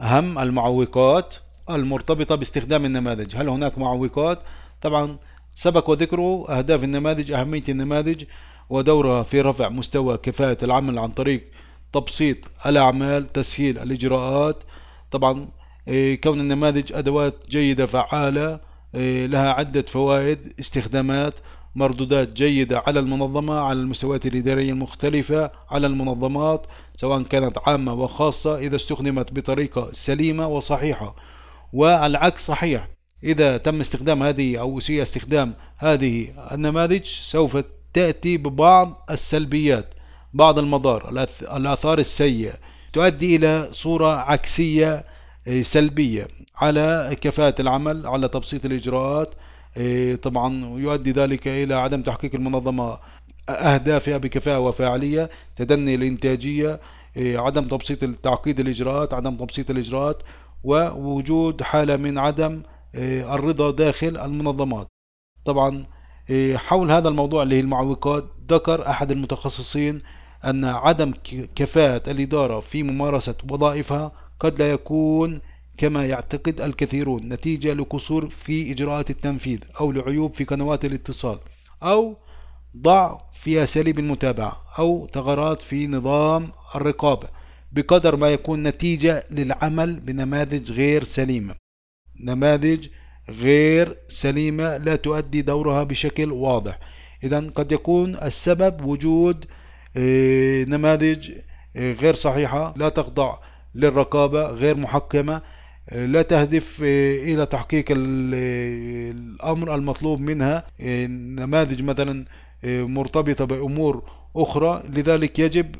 أهم المعوقات المرتبطة باستخدام النماذج هل هناك معوقات؟ طبعا سبق وذكره أهداف النماذج أهمية النماذج ودورها في رفع مستوى كفاءة العمل عن طريق تبسيط الأعمال تسهيل الإجراءات طبعا إيه، كون النماذج أدوات جيدة فعالة إيه، لها عدة فوائد استخدامات مردودات جيدة على المنظمة على المستويات الإدارية المختلفة على المنظمات سواء كانت عامة وخاصة إذا استخدمت بطريقة سليمة وصحيحة والعكس صحيح إذا تم استخدام هذه أو سيء استخدام هذه النماذج سوف تأتي ببعض السلبيات بعض المضار الآثار السيئة تؤدي إلى صورة عكسية إيه، سلبية على كفاءة العمل على تبسيط الإجراءات إيه، طبعا يؤدي ذلك إلى عدم تحقيق المنظمة أهدافها بكفاءة وفاعلية تدني الإنتاجية إيه، عدم تبسيط تعقيد الإجراءات عدم تبسيط الإجراءات ووجود حالة من عدم إيه، الرضا داخل المنظمات طبعا حول هذا الموضوع اللي هي المعوقات ذكر أحد المتخصصين أن عدم كفاءة الإدارة في ممارسة وظائفها قد لا يكون كما يعتقد الكثيرون نتيجة لقصور في إجراءات التنفيذ أو لعيوب في قنوات الاتصال أو ضع في أساليب المتابعة أو ثغرات في نظام الرقابة بقدر ما يكون نتيجة للعمل بنماذج غير سليمة نماذج غير سليمة لا تؤدي دورها بشكل واضح إذا قد يكون السبب وجود آه، نماذج آه، غير صحيحة لا تخضع للرقابة غير محكمة لا تهدف آه، إلى تحقيق آه، الأمر المطلوب منها آه، نماذج مثلا مرتبطة بأمور أخرى لذلك يجب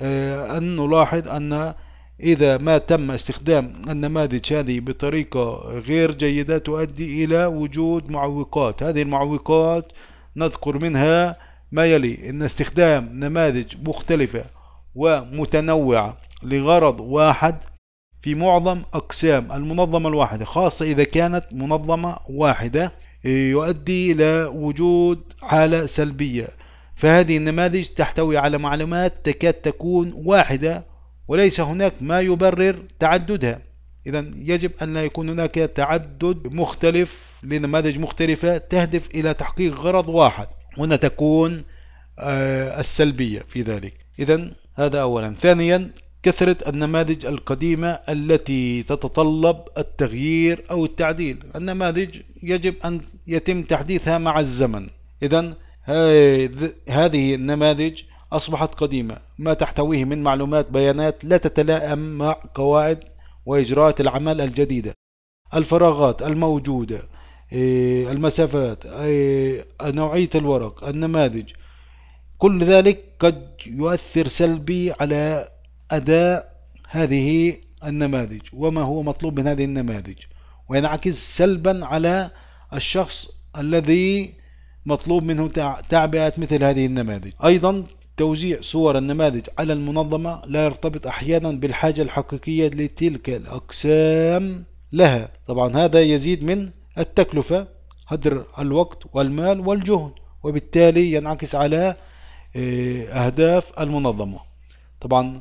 أن نلاحظ أن إذا ما تم استخدام النماذج هذه بطريقة غير جيدة تؤدي إلى وجود معوقات هذه المعوقات نذكر منها ما يلي أن استخدام نماذج مختلفة ومتنوعة لغرض واحد في معظم أقسام المنظمة الواحدة خاصة إذا كانت منظمة واحدة إيه، يؤدي إلى وجود حالة سلبية فهذه النماذج تحتوي على معلومات تكاد تكون واحدة وليس هناك ما يبرر تعددها إذا يجب أن لا يكون هناك تعدد مختلف لنماذج مختلفة تهدف إلى تحقيق غرض واحد هنا تكون آه، السلبية في ذلك إذا هذا أولا ثانيا كثرة النماذج القديمة التي تتطلب التغيير أو التعديل النماذج يجب أن يتم تحديثها مع الزمن إذا هذه النماذج أصبحت قديمة ما تحتويه من معلومات بيانات لا تتلائم مع قواعد وإجراءات العمل الجديدة الفراغات الموجودة إيه، المسافات إيه، نوعية الورق النماذج كل ذلك قد يؤثر سلبي على أداء هذه النماذج وما هو مطلوب من هذه النماذج وينعكس سلبا على الشخص الذي مطلوب منه تعبئة مثل هذه النماذج أيضا توزيع صور النماذج على المنظمة لا يرتبط أحيانا بالحاجة الحقيقية لتلك الأقسام لها طبعا هذا يزيد من التكلفة هدر الوقت والمال والجهد وبالتالي ينعكس على آه، أهداف المنظمة طبعا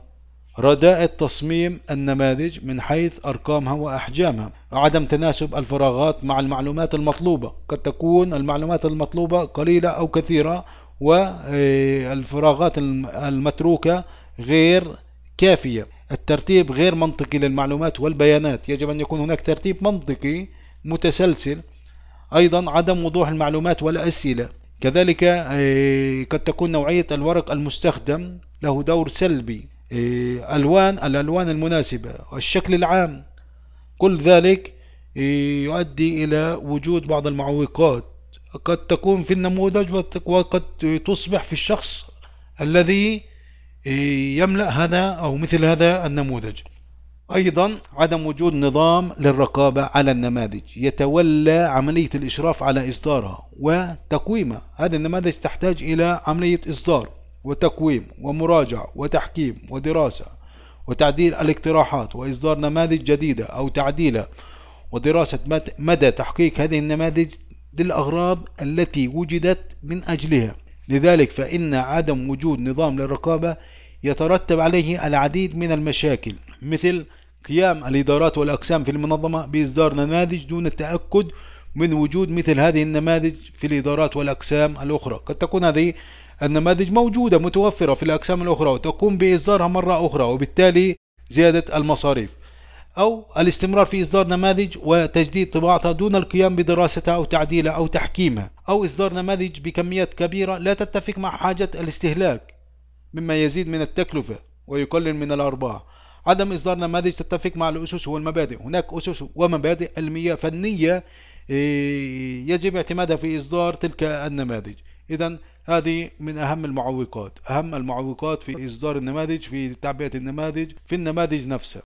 رداء التصميم النماذج من حيث أرقامها وأحجامها عدم تناسب الفراغات مع المعلومات المطلوبة قد تكون المعلومات المطلوبة قليلة أو كثيرة والفراغات المتروكة غير كافية الترتيب غير منطقي للمعلومات والبيانات يجب أن يكون هناك ترتيب منطقي متسلسل أيضا عدم وضوح المعلومات والأسئلة كذلك إيه، قد تكون نوعية الورق المستخدم له دور سلبي إيه، ألوان الألوان المناسبة الشكل العام كل ذلك إيه، يؤدي إلى وجود بعض المعوقات قد تكون في النموذج وقد تصبح في الشخص الذي إيه، يملأ هذا أو مثل هذا النموذج أيضا عدم وجود نظام للرقابة على النماذج يتولى عملية الإشراف على إصدارها وتقويمها هذه النماذج تحتاج إلى عملية إصدار وتقويم ومراجعة وتحكيم ودراسة وتعديل الاقتراحات وإصدار نماذج جديدة أو تعديلها ودراسة مدى تحقيق هذه النماذج للأغراض التي وجدت من أجلها لذلك فإن عدم وجود نظام للرقابة يترتب عليه العديد من المشاكل مثل قيام الإدارات والأقسام في المنظمة بإصدار نماذج دون التأكد من وجود مثل هذه النماذج في الإدارات والأقسام الأخرى قد تكون هذه النماذج موجودة متوفرة في الأقسام الأخرى وتقوم بإصدارها مرة أخرى وبالتالي زيادة المصاريف أو الاستمرار في إصدار نماذج وتجديد طباعتها دون القيام بدراستها أو تعديلها أو تحكيمها أو إصدار نماذج بكميات كبيرة لا تتفق مع حاجة الاستهلاك مما يزيد من التكلفة ويقلل من الأرباح عدم إصدار نماذج تتفق مع الأسس والمبادئ هناك أسس ومبادئ علمية فنية آه، يجب اعتمادها في إصدار تلك النماذج إذا هذه من أهم المعوقات أهم المعوقات في إصدار النماذج في تعبئة النماذج في النماذج نفسها